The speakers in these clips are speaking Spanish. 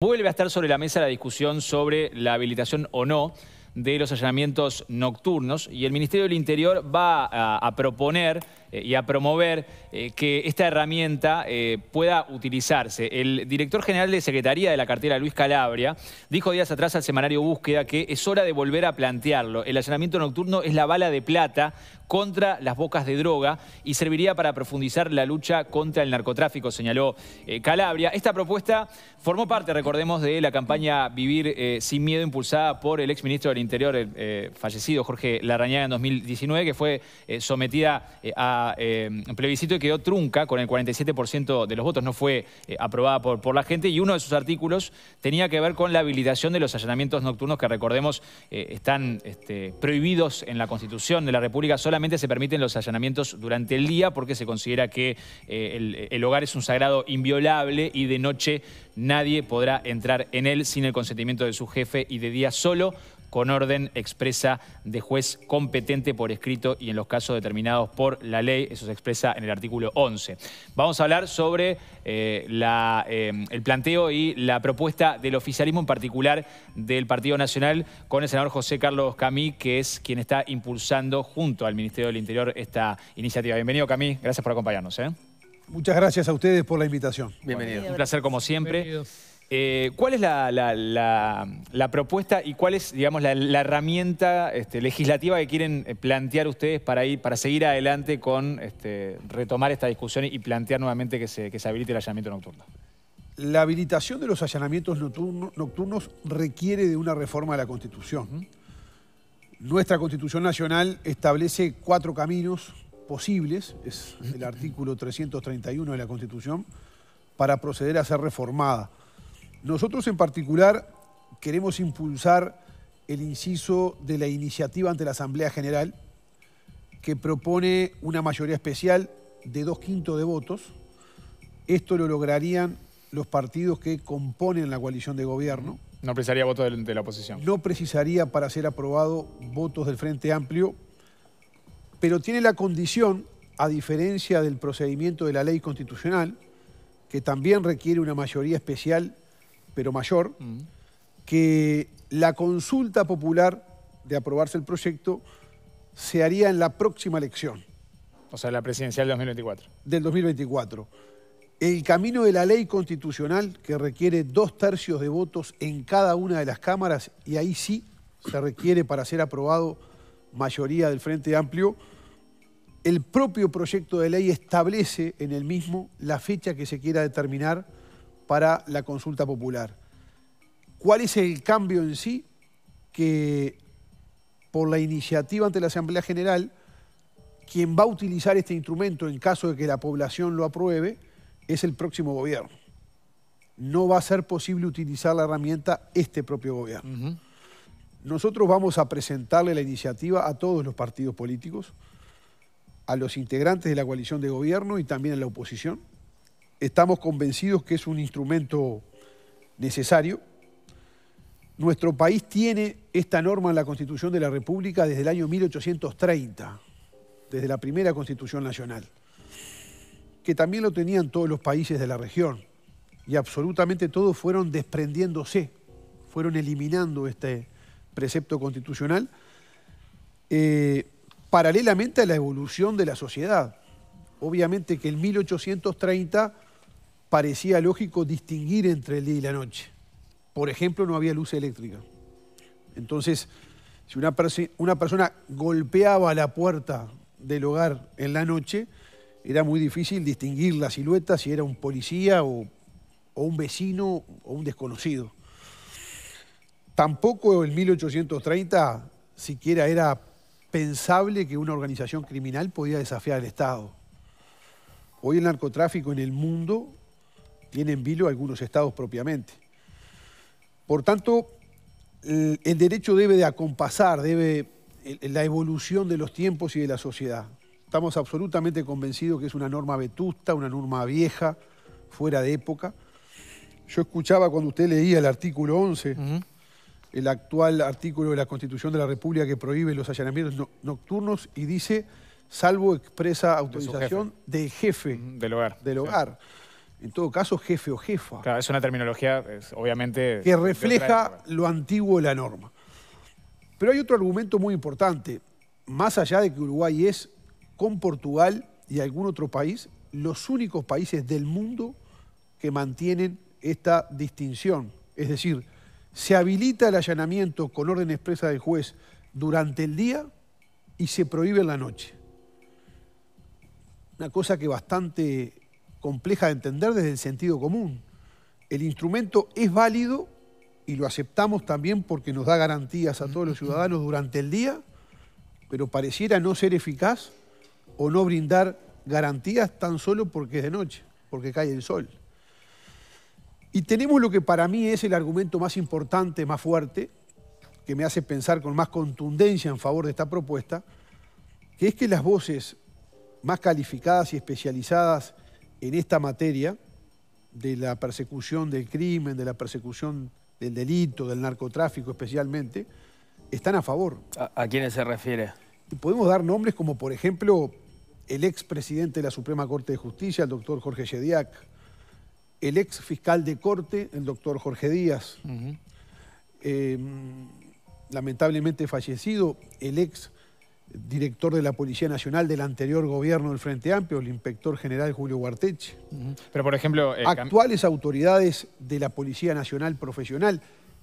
Vuelve a estar sobre la mesa la discusión sobre la habilitación o no de los allanamientos nocturnos y el Ministerio del Interior va a, proponer eh, y a promover eh, que esta herramienta eh, pueda utilizarse. El director general de Secretaría de la cartera, Luis Calabria, dijo días atrás al semanario Búsqueda que es hora de volver a plantearlo. El allanamiento nocturno es la bala de plata contra las bocas de droga y serviría para profundizar la lucha contra el narcotráfico, señaló Calabria. Esta propuesta formó parte, recordemos, de la campaña Vivir sin Miedo impulsada por el exministro de Interior, eh, fallecido Jorge Larrañaga en 2019, que fue eh, sometida eh, a plebiscito y quedó trunca con el 47% de los votos, no fue aprobada por, por, la gente. Y uno de sus artículos tenía que ver con la habilitación de los allanamientos nocturnos, que recordemos están este, prohibidos en la Constitución de la República. Solamente se permiten los allanamientos durante el día porque se considera que el hogar es un sagrado inviolable y de noche nadie podrá entrar en él sin el consentimiento de su jefe y de día solo con orden expresa de juez competente por escrito y en los casos determinados por la ley. Eso se expresa en el artículo 11. Vamos a hablar sobre eh, eh, el planteo y la propuesta del oficialismo, en particular del Partido Nacional, con el senador José Carlos Camí, que es quien está impulsando junto al Ministerio del Interior esta iniciativa. Bienvenido, Camí. Gracias por acompañarnos. ¿eh? Muchas gracias a ustedes por la invitación. Bienvenido. Un placer como siempre. Eh, ¿Cuál es la, propuesta y cuál es, digamos, la, herramienta este, legislativa que quieren eh, plantear ustedes para ir, para seguir adelante con este, retomar esta discusión y plantear nuevamente que se, habilite el allanamiento nocturno? La habilitación de los allanamientos nocturnos requiere de una reforma de la Constitución. Nuestra Constitución Nacional establece cuatro caminos posibles, es el artículo 331 de la Constitución, para proceder a ser reformada. Nosotros en particular queremos impulsar el inciso de la iniciativa ante la Asamblea General que propone una mayoría especial de dos quintos de votos. Esto lo lograrían los partidos que componen la coalición de gobierno. No precisaría votos de, la oposición. No precisaría para ser aprobado votos del Frente Amplio, pero tiene la condición, a diferencia del procedimiento de la ley constitucional, que también requiere una mayoría especial pero mayor, mm. que la consulta popular de aprobarse el proyecto se haría en la próxima elección. O sea, la presidencial del 2024. Del 2024. El camino de la ley constitucional, que requiere dos tercios de votos en cada una de las cámaras, y ahí sí se requiere para ser aprobado mayoría del Frente Amplio, el propio proyecto de ley establece en el mismo la fecha que se quiera determinar para la consulta popular. ¿Cuál es el cambio en sí que por la iniciativa ante la Asamblea General, quien va a utilizar este instrumento en caso de que la población lo apruebe es el próximo gobierno? No va a ser posible utilizar la herramienta este propio gobierno. Nosotros vamos a presentarle la iniciativa a todos los partidos políticos, a los integrantes de la coalición de gobierno y también a la oposición. Estamos convencidos que es un instrumento necesario. Nuestro país tiene esta norma en la Constitución de la República desde el año 1830, desde la primera Constitución Nacional, que también lo tenían todos los países de la región y absolutamente todos fueron desprendiéndose, fueron eliminando este precepto constitucional, eh, paralelamente a la evolución de la sociedad. Obviamente que en 1830 parecía lógico distinguir entre el día y la noche. Por ejemplo, no había luz eléctrica. Entonces, si una, persona golpeaba la puerta del hogar en la noche, era muy difícil distinguir la silueta si era un policía o, un vecino o un desconocido. Tampoco en 1830 siquiera era pensable que una organización criminal podía desafiar al Estado. Hoy el narcotráfico en el mundo tiene en vilo algunos estados propiamente. Por tanto, el derecho debe de acompasar, debe la evolución de los tiempos y de la sociedad. Estamos absolutamente convencidos que es una norma vetusta, una norma vieja, fuera de época. Yo escuchaba cuando usted leía el artículo 11, el actual artículo de la Constitución de la República que prohíbe los allanamientos nocturnos y dice, salvo expresa autorización de jefe. del hogar en todo caso, jefe o jefa. es una terminología, obviamente... Que refleja lo antiguo de la norma. Pero hay otro argumento muy importante. Más allá de que Uruguay es, con Portugal y algún otro país, los únicos países del mundo que mantienen esta distinción. Es decir, se habilita el allanamiento con orden expresa del juez durante el día y se prohíbe en la noche. Una cosa que bastante compleja de entender desde el sentido común. El instrumento es válido y lo aceptamos también porque nos da garantías a todos los ciudadanos durante el día, pero pareciera no ser eficaz o no brindar garantías tan solo porque es de noche, porque cae el sol. Y tenemos lo que para mí es el argumento más importante, más fuerte, que me hace pensar con más contundencia en favor de esta propuesta, que es que las voces más calificadas y especializadas en esta materia de la persecución del crimen, de la persecución del delito, del narcotráfico especialmente, están a favor. ¿A, quiénes se refiere? podemos dar nombres como, por ejemplo, el ex presidente de la Suprema Corte de Justicia, el doctor Jorge Yediak, el ex fiscal de corte, el doctor Jorge Díaz, eh, lamentablemente fallecido, el ex director de la Policía Nacional del anterior gobierno del Frente Amplio, el inspector general Julio Guarteche. Pero, por ejemplo... Eh, Actuales autoridades de la Policía Nacional profesional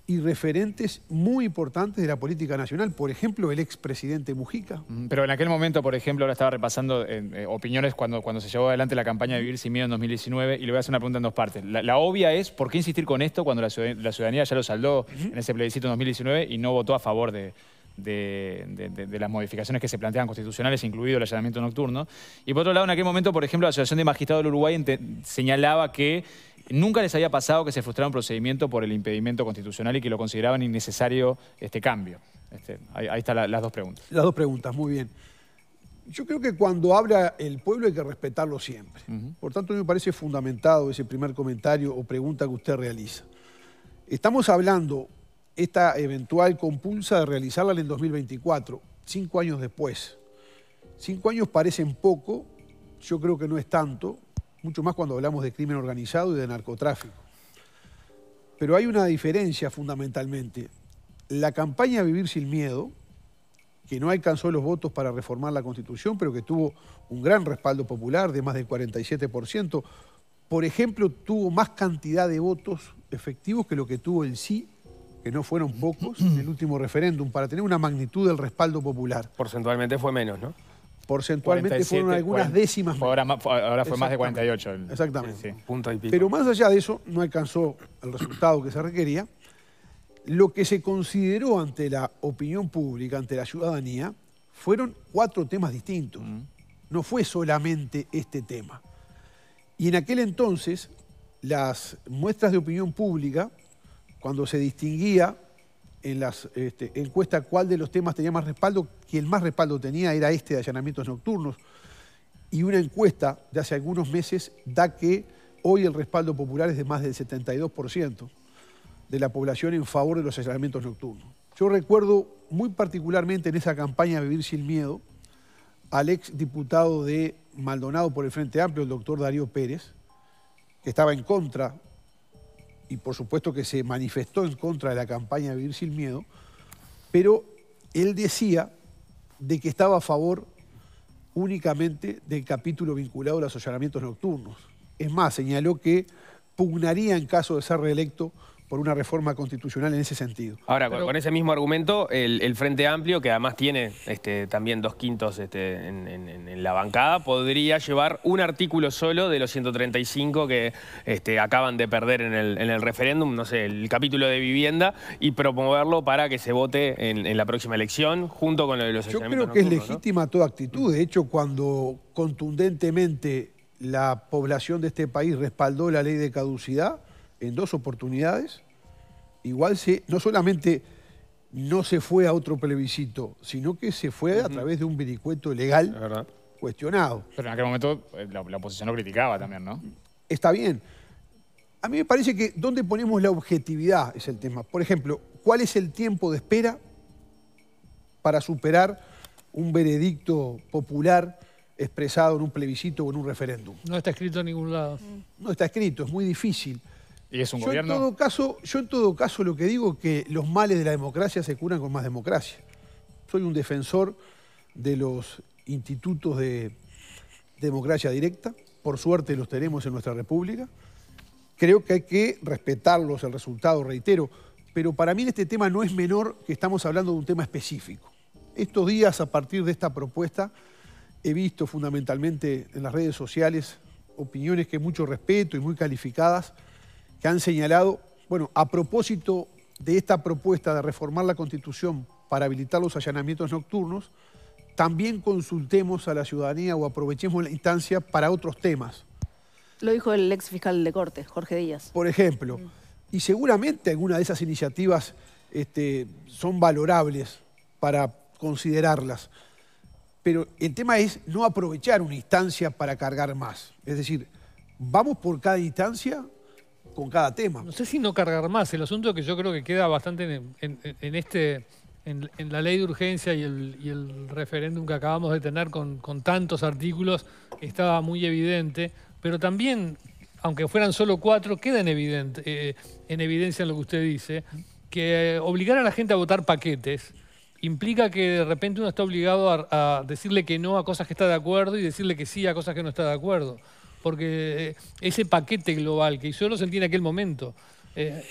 y referentes muy importantes de la política nacional, por ejemplo, el expresidente Mujica. Pero en aquel momento, por ejemplo, ahora estaba repasando eh, eh, opiniones cuando, cuando se llevó adelante la campaña de Vivir sin Miedo en 2019, y le voy a hacer una pregunta en dos partes. La, obvia es, ¿por qué insistir con esto cuando la ciudadanía, ya lo saldó en ese plebiscito en 2019 y no votó a favor de, de, las modificaciones que se plantean constitucionales, incluido el allanamiento nocturno. Y por otro lado, en aquel momento, por ejemplo, la Asociación de Magistrados del Uruguay señalaba que nunca les había pasado que se frustrara un procedimiento por el impedimento constitucional y que lo consideraban innecesario este cambio. Este, ahí, están las dos preguntas. Las dos preguntas, muy bien. Yo creo que cuando habla el pueblo hay que respetarlo siempre. Por tanto, me parece fundamentado ese primer comentario o pregunta que usted realiza. Estamos hablando esta eventual compulsa de realizarla en 2024, cinco años después. Cinco años parecen poco, yo creo que no es tanto, mucho más cuando hablamos de crimen organizado y de narcotráfico. Pero hay una diferencia fundamentalmente. La campaña Vivir sin Miedo, que no alcanzó los votos para reformar la Constitución, pero que tuvo un gran respaldo popular de más del 47%, por ejemplo, tuvo más cantidad de votos efectivos que lo que tuvo el sí que no fueron pocos en el último referéndum, para tener una magnitud del respaldo popular. Porcentualmente fue menos, ¿no? Porcentualmente fueron algunas décimas. Ahora, ahora fue más de 48. exactamente. punto y pico. Pero más allá de eso, no alcanzó el resultado que se requería. Lo que se consideró ante la opinión pública, ante la ciudadanía, fueron cuatro temas distintos. Mm. No fue solamente este tema. Y en aquel entonces, las muestras de opinión pública cuando se distinguía en las este, encuestas cuál de los temas tenía más respaldo, quien más respaldo tenía era este de allanamientos nocturnos. Y una encuesta de hace algunos meses da que hoy el respaldo popular es de más del 72% de la población en favor de los allanamientos nocturnos. Yo recuerdo muy particularmente en esa campaña Vivir sin Miedo al ex diputado de Maldonado por el Frente Amplio, el doctor Darío Pérez, que estaba en contra y por supuesto que se manifestó en contra de la campaña de Vivir sin Miedo, pero él decía de que estaba a favor únicamente del capítulo vinculado a los allanamientos nocturnos. Es más, señaló que pugnaría en caso de ser reelecto por una reforma constitucional en ese sentido. Ahora, con ese mismo argumento, el, Frente Amplio, que además tiene este, también dos quintos este, en, la bancada, podría llevar un artículo solo de los 135 que este, acaban de perder en el, referéndum, no sé, el capítulo de vivienda, y promoverlo para que se vote en, la próxima elección, junto con lo de los Yo creo que es legítima toda actitud. De hecho, cuando contundentemente la población de este país respaldó la ley de caducidad en dos oportunidades, igual se, no solamente no se fue a otro plebiscito, sino que se fue a través de un vericueto legal cuestionado. Pero en aquel momento eh, la, oposición lo criticaba también, ¿no? Está bien. A mí me parece que dónde ponemos la objetividad es el tema. Por ejemplo, ¿cuál es el tiempo de espera para superar un veredicto popular expresado en un plebiscito o en un referéndum? No está escrito en ningún lado. No está escrito, es muy difícil. Y es un gobierno... En todo caso, yo en todo caso lo que digo es que los males de la democracia se curan con más democracia. Soy un defensor de los institutos de democracia directa. Por suerte los tenemos en nuestra República. Creo que hay que respetarlos, el resultado, reitero. Pero para mí en este tema no es menor que estamos hablando de un tema específico. Estos días, a partir de esta propuesta, he visto fundamentalmente en las redes sociales opiniones que mucho respeto y muy calificadas que han señalado, bueno, a propósito de esta propuesta de reformar la Constitución para habilitar los allanamientos nocturnos, también consultemos a la ciudadanía o aprovechemos la instancia para otros temas. Lo dijo el ex fiscal de corte, Jorge Díaz. Por ejemplo. Mm. Y seguramente algunas de esas iniciativas este, son valorables para considerarlas. Pero el tema es no aprovechar una instancia para cargar más. Es decir, vamos por cada instancia con cada tema. No sé si no cargar más, el asunto que yo creo que queda bastante en, este... En, la ley de urgencia y el, referéndum que acabamos de tener con, tantos artículos estaba muy evidente, pero también, aunque fueran solo cuatro, queda en, evidente, eh, en evidencia en lo que usted dice, que obligar a la gente a votar paquetes implica que de repente uno está obligado a decirle que no a cosas que está de acuerdo y decirle que sí a cosas que no está de acuerdo porque eh, ese paquete global que yo lo sentí en aquel momento, eh,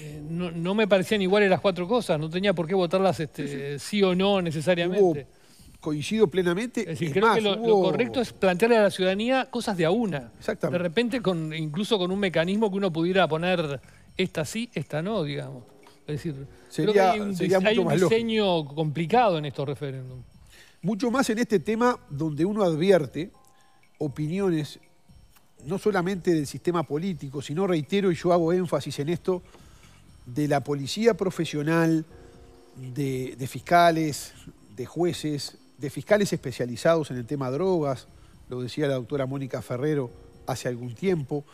eh, no, me parecían iguales las cuatro cosas, no tenía por qué votarlas este, sí o no necesariamente. coincido plenamente. Es decir, creo que lo, correcto es plantearle a la ciudadanía cosas de a una. De repente, con, incluso con un mecanismo que uno pudiera poner esta sí, esta no, digamos. Es decir, creo que hay un, diseño complicado en estos referéndums. Mucho más en este tema donde uno advierte opiniones no solamente del sistema político, sino reitero y yo hago énfasis en esto, de la policía profesional, de, fiscales, de jueces, de fiscales especializados en el tema drogas, lo decía la doctora Mónica Ferrero hace algún tiempo,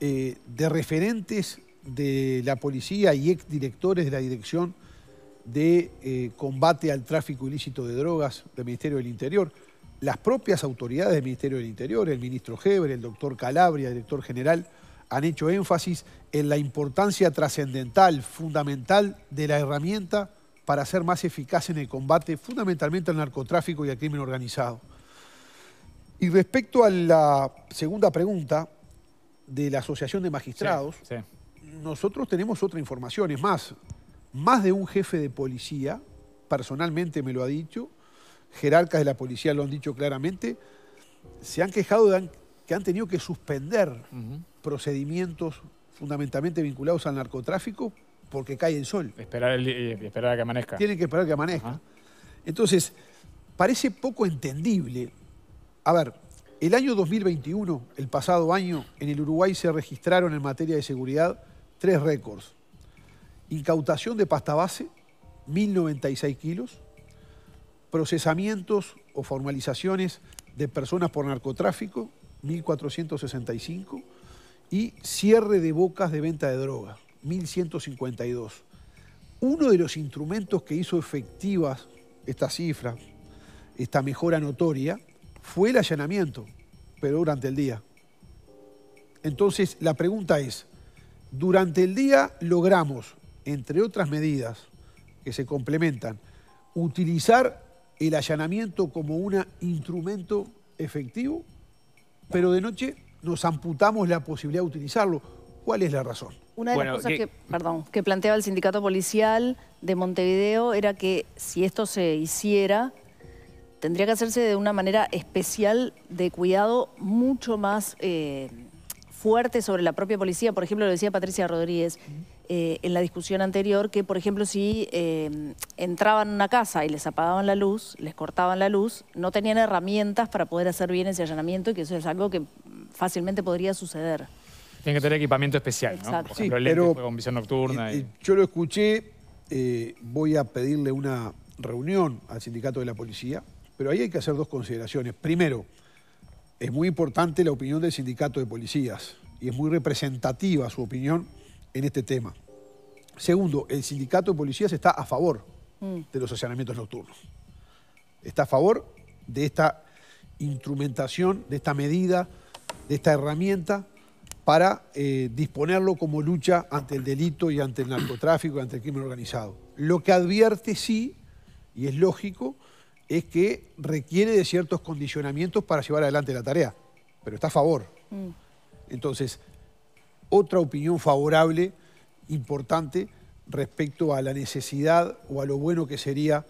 eh, de referentes de la policía y exdirectores de la Dirección de eh, Combate al Tráfico Ilícito de Drogas del Ministerio del Interior las propias autoridades del Ministerio del Interior, el ministro Hebre, el doctor Calabria, el director general, han hecho énfasis en la importancia trascendental, fundamental de la herramienta para ser más eficaz en el combate fundamentalmente al narcotráfico y al crimen organizado. Y respecto a la segunda pregunta de la Asociación de Magistrados, nosotros tenemos otra información, es más, más de un jefe de policía, personalmente me lo ha dicho, jerarcas de la policía lo han dicho claramente, se han quejado de que han tenido que suspender procedimientos fundamentalmente vinculados al narcotráfico porque cae el sol. Esperar, eh, a que amanezca. Tienen que esperar a que amanezca. Entonces, parece poco entendible. A ver, el año 2021, el pasado año, en el Uruguay se registraron en materia de seguridad tres récords. Incautación de pasta base, 1.096 kilos, procesamientos o formalizaciones de personas por narcotráfico, 1465, y cierre de bocas de venta de droga, 1152. Uno de los instrumentos que hizo efectivas esta cifra, esta mejora notoria, fue el allanamiento, pero durante el día. Entonces, la pregunta es, durante el día logramos, entre otras medidas que se complementan, utilizar el allanamiento como un instrumento efectivo, pero de noche nos amputamos la posibilidad de utilizarlo. ¿Cuál es la razón? Una de las cosas que... planteaba el sindicato policial de Montevideo era que si esto se hiciera, tendría que hacerse de una manera especial de cuidado mucho más eh, fuerte sobre la propia policía. Por ejemplo, lo decía Patricia Rodríguez. Eh, en la discusión anterior que, por ejemplo, si eh, entraban a una casa y les apagaban la luz, les cortaban la luz, no tenían herramientas para poder hacer bien ese allanamiento y que eso es algo que fácilmente podría suceder. Tienen que tener equipamiento especial, ¿no? Por ejemplo, el con visión nocturna. Eh, y... Yo lo escuché, voy a pedirle una reunión al sindicato de la policía, pero ahí hay que hacer dos consideraciones. Primero, es muy importante la opinión del sindicato de policías y es muy representativa su opinión en este tema. Segundo, el sindicato de policías está a favor mm. de los allanamientos nocturnos. Está a favor de esta instrumentación, de esta medida, de esta herramienta para eh, disponerlo como lucha ante el delito y ante el narcotráfico y ante el crimen organizado. Lo que advierte sí, y es lógico, es que requiere de ciertos condicionamientos para llevar adelante la tarea, pero está a favor. Mm. Entonces, otra opinión favorable, importante, respecto a la necesidad o a lo bueno que sería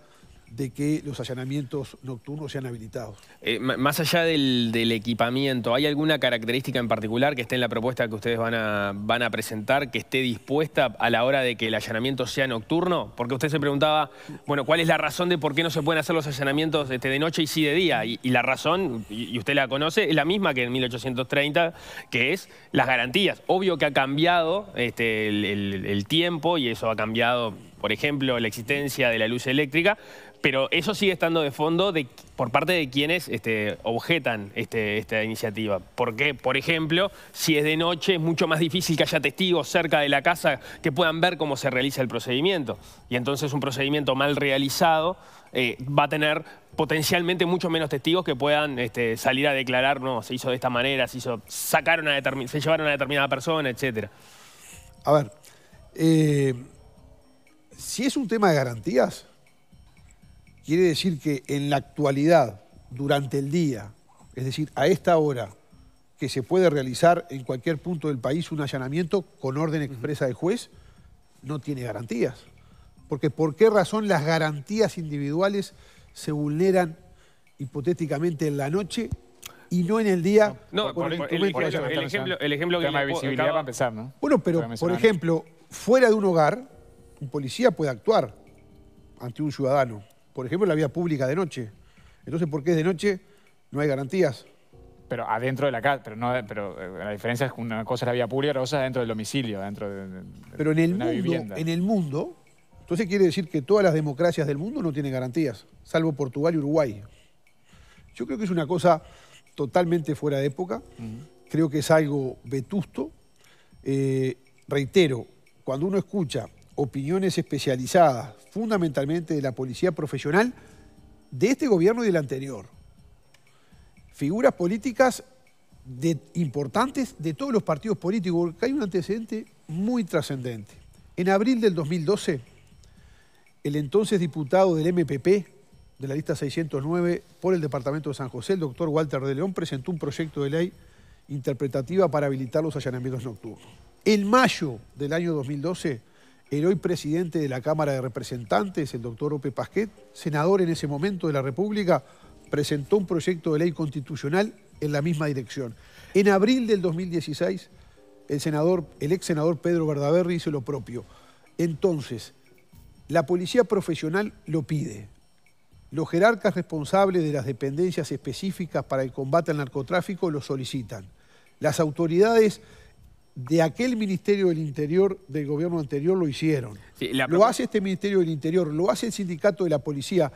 de que los allanamientos nocturnos sean habilitados. Eh, más allá del, equipamiento, ¿hay alguna característica en particular que esté en la propuesta que ustedes van a, presentar que esté dispuesta a la hora de que el allanamiento sea nocturno? Porque usted se preguntaba, bueno, ¿cuál es la razón de por qué no se pueden hacer los allanamientos este, de noche y sí de día? Y, la razón, y, usted la conoce, es la misma que en 1830, que es las garantías. Obvio que ha cambiado este, el tiempo y eso ha cambiado por ejemplo, la existencia de la luz eléctrica, pero eso sigue estando de fondo por parte de quienes este, objetan este, esta iniciativa. Porque, por ejemplo, si es de noche es mucho más difícil que haya testigos cerca de la casa que puedan ver cómo se realiza el procedimiento. Y entonces un procedimiento mal realizado eh, va a tener potencialmente mucho menos testigos que puedan este, salir a declarar, no, se hizo de esta manera, se hizo, sacaron a se llevaron a determinada persona, etc. A ver, eh, si es un tema de garantías, Quiere decir que en la actualidad, durante el día, es decir, a esta hora, que se puede realizar en cualquier punto del país un allanamiento con orden expresa del juez, no tiene garantías. Porque ¿por qué razón las garantías individuales se vulneran hipotéticamente en la noche y no en el día. No, por el, ejemplo, el, ejemplo, que de visibilidad para empezar, ¿no? Bueno, pero por ejemplo, fuera de un hogar, un policía puede actuar ante un ciudadano por ejemplo, la vía pública de noche. Entonces, ¿por qué es de noche? No hay garantías. Pero adentro de la casa, pero, no, pero eh, la diferencia es que una cosa es la vía pública, otra cosa es dentro del domicilio, dentro de, Pero en el mundo, en el mundo, entonces quiere decir que todas las democracias del mundo no tienen garantías, salvo Portugal y Uruguay. Yo creo que es una cosa totalmente fuera de época, creo que es algo vetusto. Eh, reitero, cuando uno escucha opiniones especializadas, fundamentalmente de la policía profesional, de este gobierno y del anterior. Figuras políticas importantes de todos los partidos políticos, porque hay un antecedente muy trascendente. En abril del 2012, el entonces diputado del MPP, de la lista 609, por el Departamento de San José, el doctor Walter de León, presentó un proyecto de ley interpretativa para habilitar los allanamientos nocturnos. En mayo del año 2012, el hoy presidente de la Cámara de Representantes, el doctor Ope Pasquet, senador en ese momento de la República, presentó un proyecto de ley constitucional en la misma dirección. En abril del 2016, el, senador, el ex senador Pedro Verdaberri hizo lo propio. Entonces, la policía profesional lo pide. Los jerarcas responsables de las dependencias específicas para el combate al narcotráfico lo solicitan. Las autoridades de aquel Ministerio del Interior del gobierno anterior lo hicieron. Lo hace este Ministerio del Interior, lo hace el sindicato de la policía.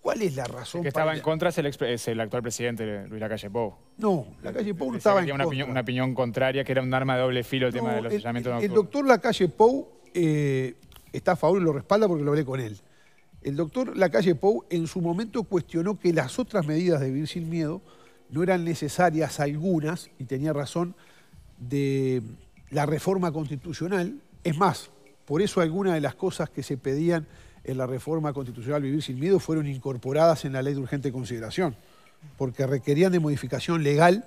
¿Cuál es la razón? que estaba en contra es el, el, actual presidente, Luis Lacalle Pou. No, Lacalle Pou no estaba en una contra. Opinión, una opinión contraria, que era un arma de doble filo el tema del los el, doctor Lacalle Pou eh, está a favor y lo respalda porque lo hablé con él. El doctor Lacalle Pou en su momento cuestionó que las otras medidas de vivir sin miedo no eran necesarias algunas, y tenía razón, de la reforma constitucional. Es más, por eso algunas de las cosas que se pedían en la reforma constitucional Vivir sin Miedo fueron incorporadas en la ley de urgente consideración, porque requerían de modificación legal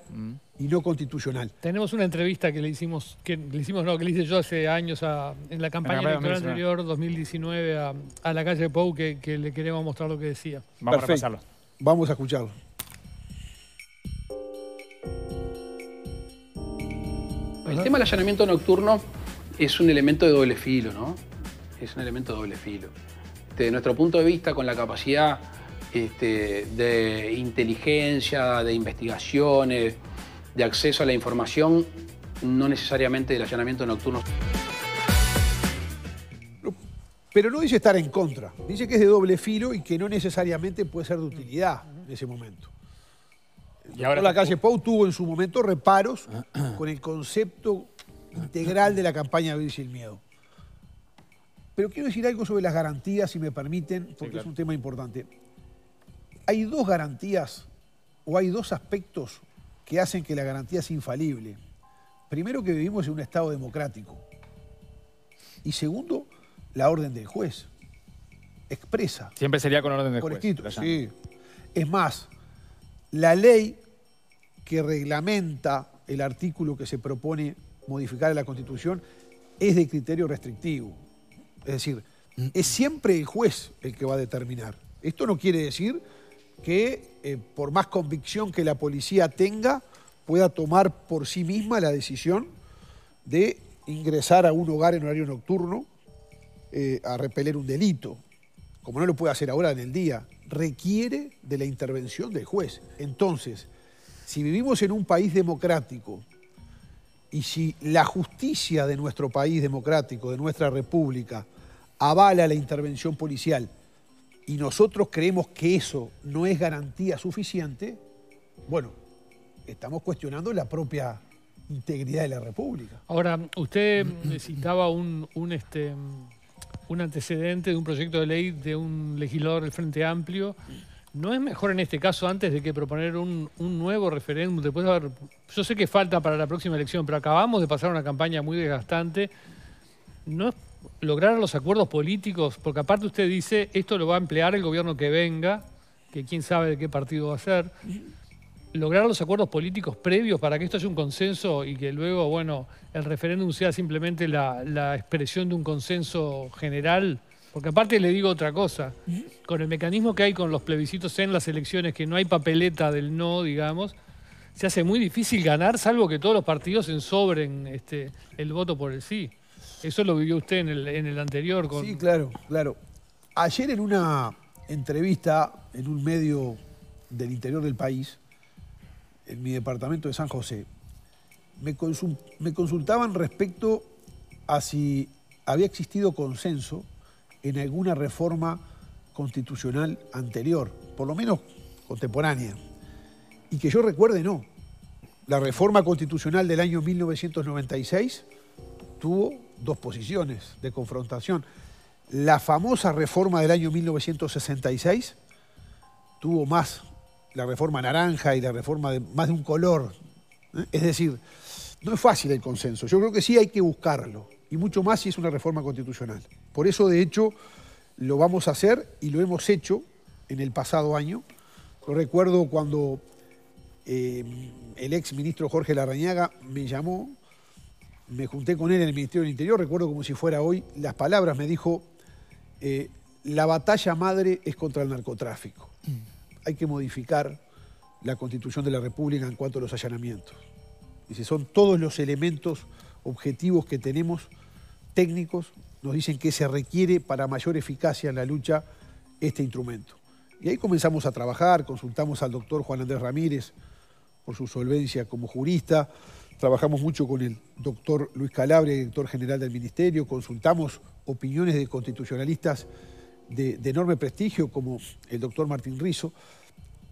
y no constitucional. Tenemos una entrevista que le hicimos, que le hicimos, no, que hice yo hace años en la campaña electoral anterior, 2019, a, la calle Pou, que, que, le queremos mostrar lo que decía. Vamos a Vamos a escucharlo. El tema del allanamiento nocturno es un elemento de doble filo, ¿no? Es un elemento de doble filo. Desde nuestro punto de vista, con la capacidad este, de inteligencia, de investigaciones, de acceso a la información, no necesariamente del allanamiento nocturno. Pero no dice estar en contra, dice que es de doble filo y que no necesariamente puede ser de utilidad en ese momento ahora la calle Pau tuvo en su momento reparos con el concepto integral de la campaña Vivir el Miedo. Pero quiero decir algo sobre las garantías, si me permiten, porque es un tema importante. Hay dos garantías o hay dos aspectos que hacen que la garantía sea infalible. Primero, que vivimos en un Estado democrático. Y segundo, la orden del juez. Expresa. Siempre sería con orden del juez. sí. Es más, la ley que reglamenta el artículo que se propone modificar en la Constitución es de criterio restrictivo. Es decir, es siempre el juez el que va a determinar. Esto no quiere decir que eh, por más convicción que la policía tenga, pueda tomar por sí misma la decisión de ingresar a un hogar en horario nocturno eh, a repeler un delito como no lo puede hacer ahora en el día, requiere de la intervención del juez. Entonces, si vivimos en un país democrático y si la justicia de nuestro país democrático, de nuestra república, avala la intervención policial y nosotros creemos que eso no es garantía suficiente, bueno, estamos cuestionando la propia integridad de la república. Ahora, usted citaba un, un este, un antecedente de un proyecto de ley de un legislador del Frente Amplio. ¿No es mejor en este caso antes de que proponer un, un nuevo referéndum? Después de haber, yo sé que falta para la próxima elección, pero acabamos de pasar una campaña muy desgastante. ¿No es lograr los acuerdos políticos? Porque aparte usted dice, esto lo va a emplear el gobierno que venga, que quién sabe de qué partido va a ser lograr los acuerdos políticos previos para que esto haya un consenso y que luego, bueno, el referéndum sea simplemente la, expresión de un consenso general? Porque aparte le digo otra cosa, con el mecanismo que hay con los plebiscitos en las elecciones, que no hay papeleta del no, digamos, se hace muy difícil ganar, salvo que todos los partidos ensobren este, el voto por el sí. Eso lo vivió usted en el, en el anterior. Sí, claro, claro. Ayer en una entrevista en un medio del interior del país, en mi departamento de San José, me, consultaban respecto a si había existido consenso en alguna reforma constitucional anterior, por lo menos contemporánea. Y que yo recuerde, no. La reforma constitucional del año 1996 tuvo dos posiciones de confrontación. La famosa reforma del año 1966 tuvo más la reforma naranja y la reforma de más de un color. ¿eh? Es decir, no es fácil el consenso. Yo creo que sí hay que buscarlo, y mucho más si es una reforma constitucional. Por eso, de hecho, lo vamos a hacer y lo hemos hecho en el pasado año. Lo recuerdo cuando eh, el ex ministro Jorge Larrañaga me llamó, me junté con él en el Ministerio del Interior, recuerdo como si fuera hoy las palabras, me dijo, eh, la batalla madre es contra el narcotráfico. Mm hay que modificar la constitución de la República en cuanto a los allanamientos. Y si son todos los elementos objetivos que tenemos técnicos, nos dicen que se requiere para mayor eficacia en la lucha este instrumento. Y ahí comenzamos a trabajar, consultamos al doctor Juan Andrés Ramírez por su solvencia como jurista, trabajamos mucho con el doctor Luis Calabre, director general del Ministerio, consultamos opiniones de constitucionalistas de, enorme prestigio como el doctor Martín Rizo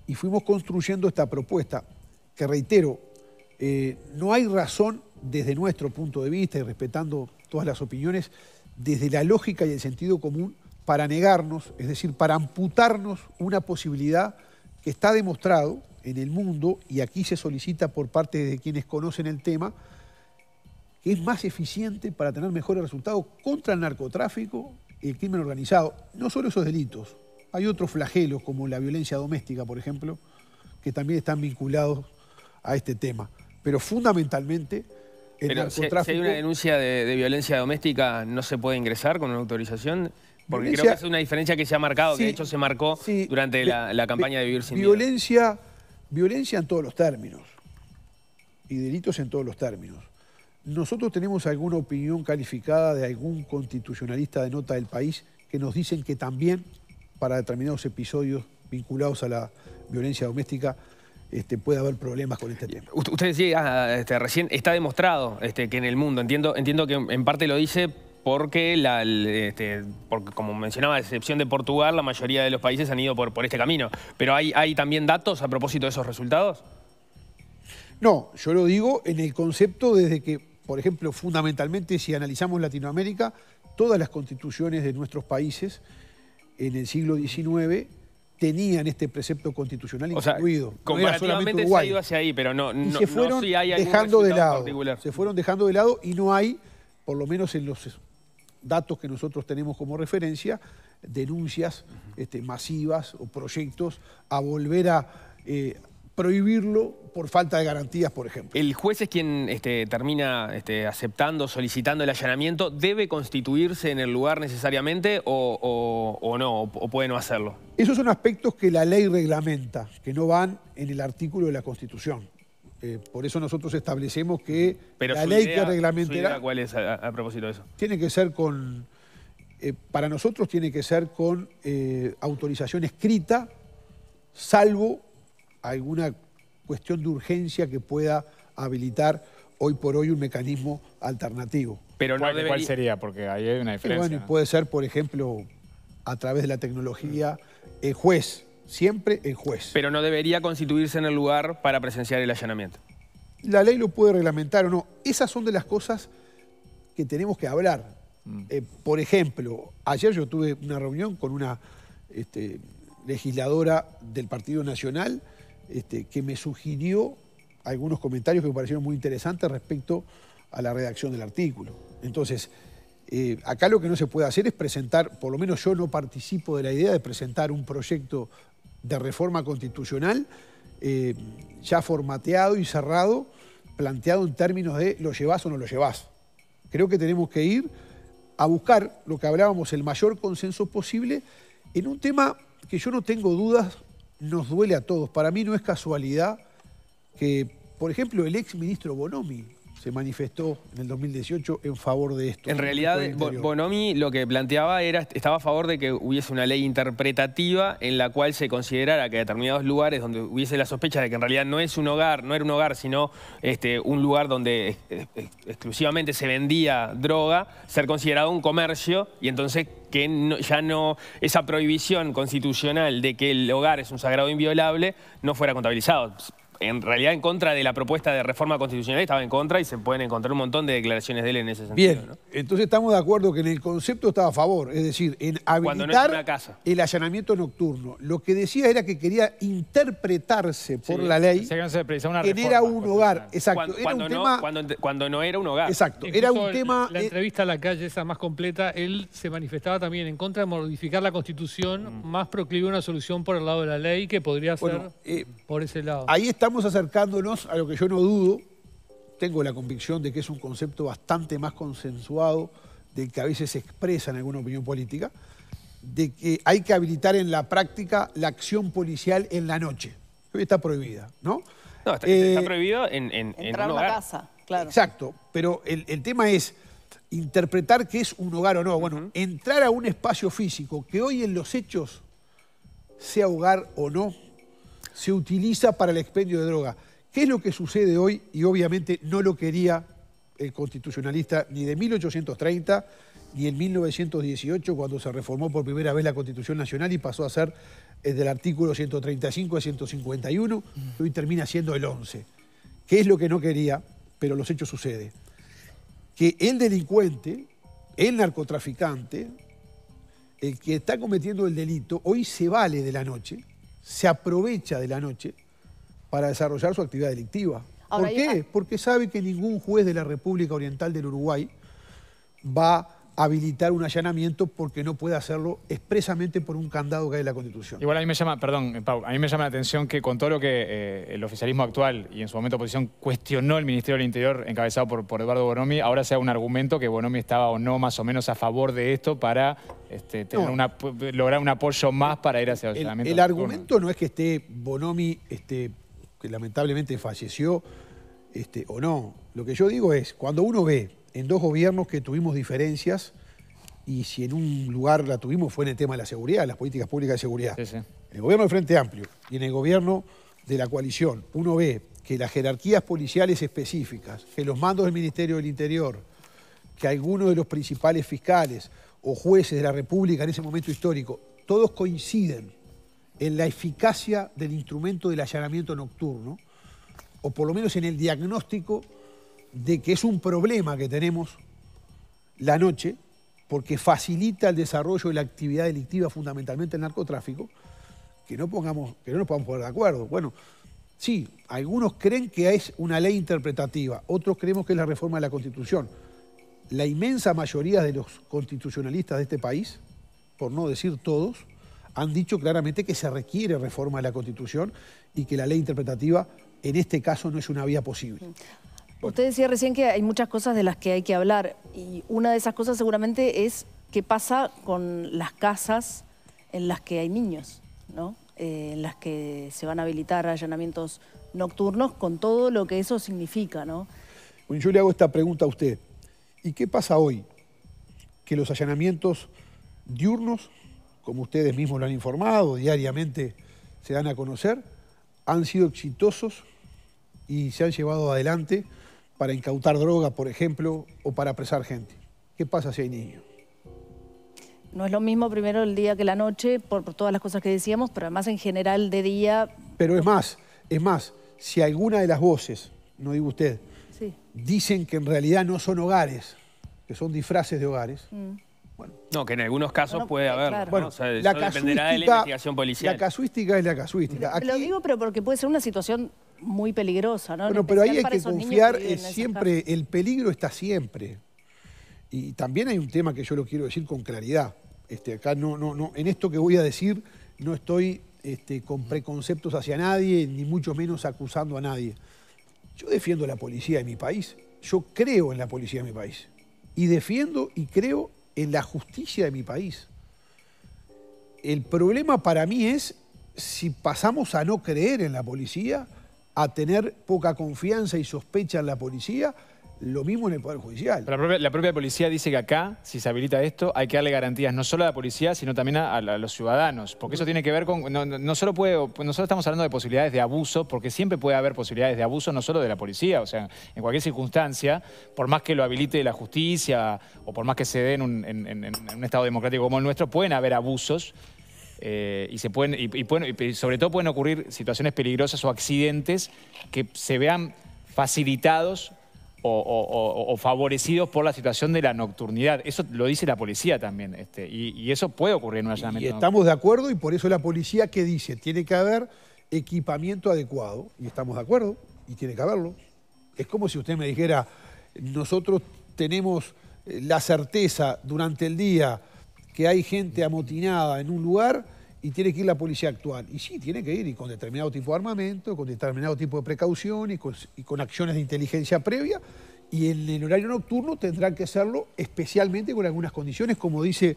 y fuimos construyendo esta propuesta que reitero, eh, no hay razón desde nuestro punto de vista y respetando todas las opiniones, desde la lógica y el sentido común, para negarnos, es decir, para amputarnos una posibilidad que está demostrado en el mundo, y aquí se solicita por parte de quienes conocen el tema, que es más eficiente para tener mejores resultados contra el narcotráfico y el crimen organizado. No solo esos delitos, hay otros flagelos, como la violencia doméstica, por ejemplo, que también están vinculados a este tema. Pero fundamentalmente el si, hay una denuncia de, violencia doméstica, ¿no se puede ingresar con una autorización? Porque creo que es una diferencia que se ha marcado, que de hecho se marcó durante la, campaña de Vivir Sin violencia, Violencia en todos los términos y delitos en todos los términos. Nosotros tenemos alguna opinión calificada de algún constitucionalista de nota del país que nos dicen que también para determinados episodios vinculados a la violencia doméstica este, puede haber problemas con este tema. Usted decía ah, este, recién, está demostrado este, que en el mundo, entiendo, entiendo que en parte lo dice porque, la, este, porque, como mencionaba, a excepción de Portugal, la mayoría de los países han ido por, por este camino. Pero hay, ¿hay también datos a propósito de esos resultados? No, yo lo digo en el concepto desde que, por ejemplo, fundamentalmente si analizamos Latinoamérica, todas las constituciones de nuestros países en el siglo XIX tenían este precepto constitucional o incluido. Sea, comparativamente se ha ido hacia ahí, pero no, hay dejando de lado. Particular. Se fueron dejando de lado y no hay, por lo menos en los datos que nosotros tenemos como referencia, denuncias este, masivas o proyectos a volver a eh, prohibirlo por falta de garantías, por ejemplo. El juez es quien este, termina este, aceptando, solicitando el allanamiento. ¿Debe constituirse en el lugar necesariamente o, no? O, puede no hacerlo? Esos son aspectos que la ley reglamenta, que no van en el artículo de la Constitución. Eh, por eso nosotros establecemos que la ley que reglamenta... ¿Cuál es a, propósito de eso? Tiene que ser con... Eh, para nosotros tiene que ser con eh, autorización escrita, salvo alguna cuestión de urgencia que pueda habilitar hoy por hoy un mecanismo alternativo. Pero no ¿Cuál, sería? Porque ahí hay una diferencia. puede ser, por ejemplo, a través de la tecnología, el juez, siempre el juez. Pero no debería constituirse en el lugar para presenciar el allanamiento. La ley lo puede reglamentar o no. Esas son de las cosas que tenemos que hablar. Mm. Eh, por ejemplo, ayer yo tuve una reunión con una este, legisladora del Partido Nacional este, que me sugirió algunos comentarios que me parecieron muy interesantes respecto a la redacción del artículo. Entonces, eh, acá lo que no se puede hacer es presentar, por lo menos yo no participo de la idea de presentar un proyecto de reforma constitucional eh, ya formateado y cerrado, planteado en términos de lo llevas o no lo llevas. Creo que tenemos que ir a buscar lo que hablábamos, el mayor consenso posible en un tema que yo no tengo dudas nos duele a todos. Para mí no es casualidad que, por ejemplo, el ex ministro Bonomi se manifestó en el 2018 en favor de esto. En realidad, Bonomi lo que planteaba era, estaba a favor de que hubiese una ley interpretativa en la cual se considerara que determinados lugares donde hubiese la sospecha de que en realidad no es un hogar, no era un hogar, sino este, un lugar donde exclusivamente se vendía droga, ser considerado un comercio y entonces que ya no esa prohibición constitucional de que el hogar es un sagrado inviolable no fuera contabilizado en realidad en contra de la propuesta de reforma constitucional, estaba en contra y se pueden encontrar un montón de declaraciones de él en ese sentido. Bien, entonces estamos de acuerdo que en el concepto estaba a favor, es decir, en habilitar el allanamiento nocturno. Lo que decía era que quería interpretarse por la ley que era un hogar, exacto. Cuando, no, era un hogar. Exacto, era un tema... La eh, entrevista a la calle, esa más completa, él se manifestaba también en contra de modificar la Constitución, mm. más proclive una solución por el lado de la ley que podría ser eh, por ese lado. Ahí está estamos acercándonos a lo que yo no dudo, tengo la convicción de que es un concepto bastante más consensuado del que a veces se expresa en alguna opinión política, de que hay que habilitar en la práctica la acción policial en la noche. Hoy está prohibida, ¿no? No, está, eh, prohibido en, entrar a la casa, claro. Exacto, pero el, tema es interpretar qué es un hogar o no. Bueno, entrar a un espacio físico que hoy en los hechos sea hogar o no, se utiliza para el expendio de droga. ¿Qué es lo que sucede hoy? Y obviamente no lo quería el constitucionalista ni de 1830 ni en 1918 cuando se reformó por primera vez la Constitución Nacional y pasó a ser eh, desde el artículo 135 a 151, y hoy termina siendo el 11. ¿Qué es lo que no quería? Pero los hechos suceden. Que el delincuente, el narcotraficante, el que está cometiendo el delito, hoy se vale de la noche se aprovecha de la noche para desarrollar su actividad delictiva. ¿Por qué? Porque sabe que ningún juez de la República Oriental del Uruguay va habilitar un allanamiento porque no puede hacerlo expresamente por un candado que hay en la Constitución. Igual a mí me llama, perdón, eh, a mí me llama la atención que con todo lo que eh, el oficialismo actual y en su momento oposición cuestionó el Ministerio del Interior encabezado por, Eduardo Bonomi, ahora sea un argumento que Bonomi estaba o no más o menos a favor de esto para este, lograr un apoyo más para ir hacia el allanamiento. El, argumento no es que esté Bonomi, este, que lamentablemente falleció, este, o no. Lo que yo digo es, cuando uno ve en dos gobiernos que tuvimos diferencias y si en un lugar la tuvimos fue en el tema de la seguridad, las políticas públicas de seguridad. En el gobierno del Frente Amplio y en el gobierno de la coalición, uno ve que las jerarquías policiales específicas, que los mandos del Ministerio del Interior, que algunos de los principales fiscales o jueces de la República en ese momento histórico, todos coinciden en la eficacia del instrumento del allanamiento nocturno, o por lo menos en el diagnóstico de que es un problema que tenemos la noche, porque facilita el desarrollo de la actividad delictiva, fundamentalmente el narcotráfico, que no, pongamos, que no nos podamos poner de acuerdo. Bueno, sí, algunos creen que es una ley interpretativa, otros creemos que es la reforma de la Constitución. La inmensa mayoría de los constitucionalistas de este país, por no decir todos, han dicho claramente que se requiere reforma de la Constitución y que la ley interpretativa en este caso no es una vía posible. Mm. Usted decía recién que hay muchas cosas de las que hay que hablar y una de esas cosas seguramente es qué pasa con las casas en las que hay niños, eh, en las que se van a habilitar allanamientos nocturnos con todo lo que eso significa, ¿no? Bueno, yo le hago esta pregunta a usted. ¿Y qué pasa hoy? Que los allanamientos diurnos, como ustedes mismos lo han informado, diariamente se dan a conocer, han sido exitosos y se han llevado adelante para incautar droga, por ejemplo, o para apresar gente. ¿Qué pasa si hay niños? No es lo mismo primero el día que la noche, por, todas las cosas que decíamos, pero además en general de día... Pero es más, es más, si alguna de las voces, no digo usted, dicen que en realidad no son hogares, que son disfraces de hogares. Mm. Bueno. No, que en algunos casos puede haber. Bueno, la dependerá de la investigación policial. La casuística es la casuística. lo digo, pero porque puede ser una situación muy peligrosa, ¿no? Bueno, pero ahí hay que confiar, eh, siempre, el peligro está siempre. Y también hay un tema que yo lo quiero decir con claridad. Este, acá no, no, no, en esto que voy a decir no estoy este, con preconceptos hacia nadie, ni mucho menos acusando a nadie. Yo defiendo la policía de mi país, yo creo en la policía de mi país. Y defiendo y creo en la justicia de mi país. El problema para mí es si pasamos a no creer en la policía a tener poca confianza y sospecha en la policía, lo mismo en el Poder Judicial. La propia, policía dice que acá, si se habilita esto, hay que darle garantías no solo a la policía, sino también a, los ciudadanos. Porque eso mm. tiene que ver con... No, solo estamos hablando de posibilidades de abuso, porque siempre puede haber posibilidades de abuso, no solo de la policía. O sea, en cualquier circunstancia, por más que lo habilite la justicia o por más que se dé un, en un Estado democrático como el nuestro, pueden haber abusos eh, y, se pueden, y, sobre todo pueden ocurrir situaciones peligrosas o accidentes que se vean facilitados o, favorecidos por la situación de la nocturnidad. Eso lo dice la policía también, este, y, eso puede ocurrir en un allanamiento. estamos de acuerdo y por eso la policía que dice, tiene que haber equipamiento adecuado, y estamos de acuerdo, y tiene que haberlo. Es como si usted me dijera, nosotros tenemos eh, la certeza durante el día que hay gente amotinada en un lugar y tiene que ir la policía actual. Y sí, tiene que ir y con determinado tipo de armamento, con determinado tipo de precaución y con, acciones de inteligencia previa. Y en el horario nocturno tendrán que hacerlo especialmente con algunas condiciones, como dice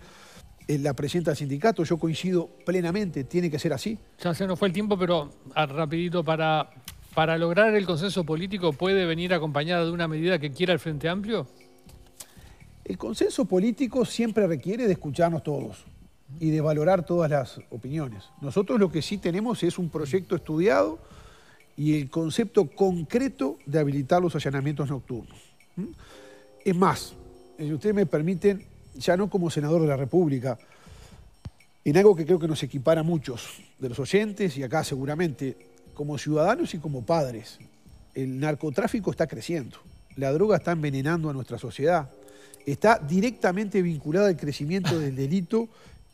eh, la presidenta del sindicato. Yo coincido plenamente, tiene que ser así. Ya se nos fue el tiempo, pero ah, rapidito, para, para lograr el consenso político, ¿puede venir acompañada de una medida que quiera el Frente Amplio? El consenso político siempre requiere de escucharnos todos y de valorar todas las opiniones. Nosotros lo que sí tenemos es un proyecto estudiado y el concepto concreto de habilitar los allanamientos nocturnos. ¿Mm? Es más, eh, si ustedes me permiten, ya no como senador de la República, en algo que creo que nos equipara a muchos de los oyentes y acá seguramente, como ciudadanos y como padres, el narcotráfico está creciendo, la droga está envenenando a nuestra sociedad, está directamente vinculada al crecimiento del delito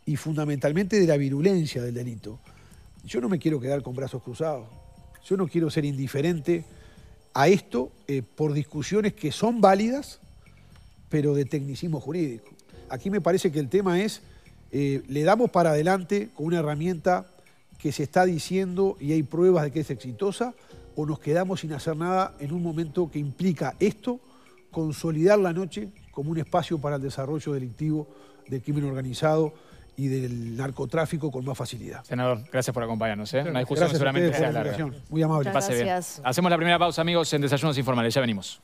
y fundamentalmente de la virulencia del delito. Yo no me quiero quedar con brazos cruzados, yo no quiero ser indiferente a esto eh, por discusiones que son válidas, pero de tecnicismo jurídico. Aquí me parece que el tema es, eh, le damos para adelante con una herramienta que se está diciendo y hay pruebas de que es exitosa, o nos quedamos sin hacer nada en un momento que implica esto, consolidar la noche como un espacio para el desarrollo delictivo del crimen organizado y del narcotráfico con más facilidad. Senador, gracias por acompañarnos. ¿eh? Una discusión gracias seguramente sea larga. Muy amable. Pase bien. Hacemos la primera pausa, amigos, en Desayunos Informales. Ya venimos.